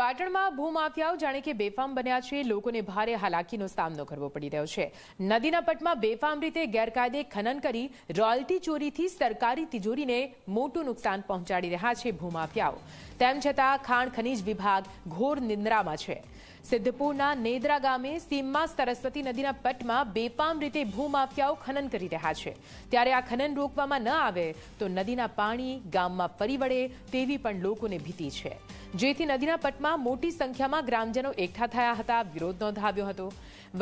પાટણમાં ભૂમાફિયાઓ જાણે કે બેફામ બન્યા છે લોકોને ભારે હાલાકીનો સામનો કરવો પડી રહ્યો છે નદીના પટમાં બેફામ રીતે ગેરકાયદે ખનન કરી રોયલ્ટી ચોરીથી સરકારી તિજોરીને મોટું નુકસાન પહોંચાડી રહ્યા છે ભૂમાફિયાઓ તેમ છતાં ખાણ ખનીજ વિભાગ ઘોર નિંદ્રામાં છે સિદ્ધપુરના નેદ્રા ગામે સીમમાં સરસ્વતી નદીના પટમાં બેપામ રીતે ભૂમાફિયાઓ ખનન કરી રહ્યા છે ત્યારે આ ખનન રોકવામાં ન આવે તો નદીના પાણી ગામમાં ફરી વળે તેવી પણ લોકોને ભીતિ છે જેથી નદીના પટમાં મોટી સંખ્યામાં ગ્રામજનો એકઠા થયા હતા વિરોધ નોંધાવ્યો હતો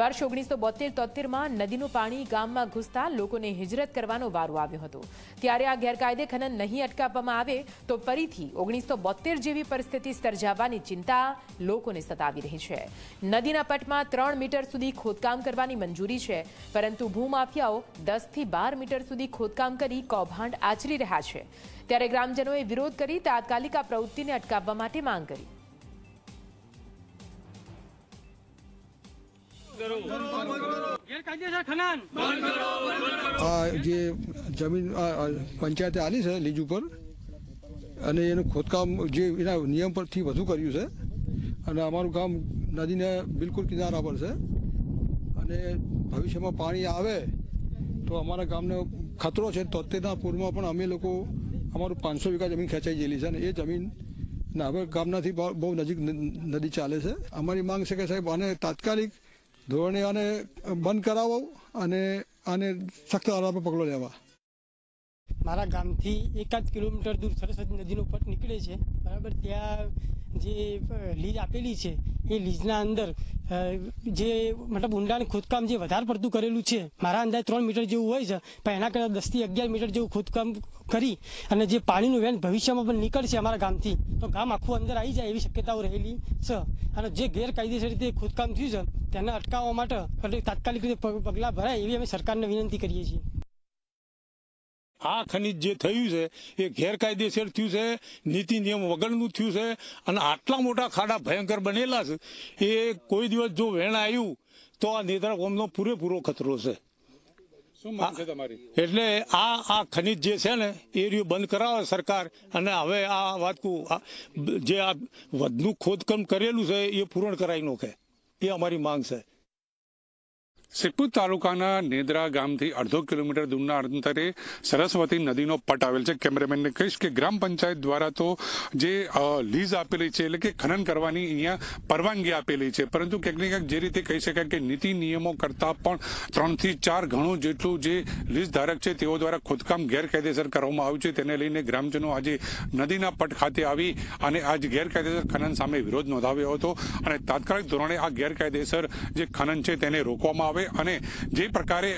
વર્ષ ઓગણીસો બોતેર તોતેરમાં નદીનું પાણી ગામમાં ઘૂસતા લોકોને હિજરત કરવાનો વારો આવ્યો હતો ત્યારે આ ગેરકાયદે ખનન નહીં અટકાવવામાં આવે તો ફરીથી ઓગણીસો બોતેર જેવી પરિસ્થિતિ સર્જાવવાની ચિંતા લોકોને સતાવી રહી છે છે નદીના પટમાં ત્રણ મીટર સુધી ખોદકામ કરવાની મંજૂરી છે પરંતુ ભૂમાફિયાઓ દસથી બાર મીટર સુધી ખોદકામ કરી કૌભાંડ આચરી રહ્યા છે ત્યારે ગ્રામજનોએ વિરોધ કરી તાત્કાલિક આ પ્રવૃત્તિને અટકાવવા માટે માંગ કરી જે જમીન પંચાયતે આલી છે લીજ ઉપર અને એનું ખોદકામ જે એના નિયમ પરથી વધુ કર્યું છે અને અમારું કામ નદીને બિલકુલ કિનારા પર છે અને ભવિષ્યમાં પાણી આવે તો અમારા ગામને ખતરો છે તોતેરના પૂરમાં પણ અમે લોકો અમારું પાંચસો વીઘા જમીન ખેંચાઈ ગયેલી છે અને એ જમીન ના હવે ગામનાથી બહુ નજીક નદી ચાલે છે અમારી માંગ છે કે સાહેબ આને તાત્કાલિક ધોરણે આને બંધ કરાવો અને આને સખ્ત આરામે પગલો લેવા મારા ગામથી એકાદ કિલોમીટર દૂર સરસ્વતી નદીનો પટ નીકળે છે બરાબર ત્યાં જે લીજ આપેલી છે એ લીઝના અંદર જે મતલબ ઊંડાણ ખોદકામ જે વધારે પડતું કરેલું છે મારા અંદાજ ત્રણ મીટર જેવું હોય છે પણ એના કરતાં દસથી અગિયાર મીટર જેવું ખોદકામ કરી અને જે પાણીનું વેન ભવિષ્યમાં પણ નીકળશે અમારા ગામથી તો ગામ આખું અંદર આવી જાય એવી શક્યતાઓ રહેલી છે અને જે ગેરકાયદેસર રીતે ખોદકામ થયું છે તેને અટકાવવા માટે તાત્કાલિક રીતે પગલાં ભરાય એવી અમે સરકારને વિનંતી કરીએ છીએ આ ખનિજ જે થયું છે એ ગેરકાયદેસર થયું છે નીતિ નિયમ વગરનું થયું છે અને આટલા મોટા ખાડા ભયંકર બનેલા છે એ કોઈ દિવસ જો વેણ આવ્યું તો આ નેત્રા કોમનો પૂરેપૂરો ખતરો છે એટલે આ આ ખનિજ જે છે ને એ રહ્યું બંધ કરાવે સરકાર અને હવે આ વાતકું જે આ વધુ ખોદકામ કરેલું છે એ પૂરણ કરાવી નાખે એ અમારી માંગ છે સિપુર તાલુકાના નેદરા ગામથી અડધો કિલોમીટર દૂરના અંતરે સરસ્વતી નદીનો પટ આવેલ છે કેમેરામેનને કહીશ કે ગ્રામ પંચાયત દ્વારા તો જે લીઝ આપેલી છે એટલે કે ખનન કરવાની અહીંયા પરવાનગી આપેલી છે પરંતુ ક્યાંક ક્યાંક જે રીતે કહી શકાય કે નીતિ નિયમો કરતાં પણ ત્રણથી ચાર ઘણું જેટલું જે લીઝ ધારક છે તેઓ દ્વારા ખોદકામ ગેરકાયદેસર કરવામાં આવ્યું છે તેને લઈને ગ્રામજનો આજે નદીના પટ ખાતે આવી અને આજ ગેરકાયદેસર ખનન સામે વિરોધ નોંધાવ્યો હતો અને તાત્કાલિક ધોરણે આ ગેરકાયદેસર જે ખનન છે તેને રોકવામાં આવે આવે અને જે પ્રકારે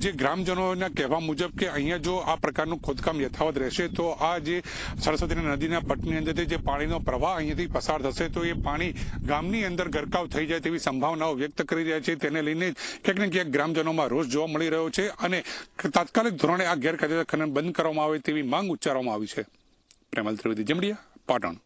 જે ગ્રામજનોના કહેવા મુજબ કે અહીંયા જો આ પ્રકારનું ખોદકામ યથાવત રહેશે તો આ જે સરસ્વતી નદીના પટની અંદરથી જે પાણીનો પ્રવાહ અહીંયાથી પસાર થશે તો એ પાણી ગામની અંદર ગરકાવ થઈ જાય તેવી સંભાવનાઓ વ્યક્ત કરી રહ્યા છે તેને લઈને ક્યાંક ને ક્યાંક ગ્રામજનોમાં રોષ જોવા મળી રહ્યો છે અને તાત્કાલિક ધોરણે આ ગેરકાયદેસર ખનન બંધ કરવામાં આવે તેવી માંગ ઉચ્ચારવામાં આવી છે પ્રેમલ ત્રિવેદી જમડિયા પાટણ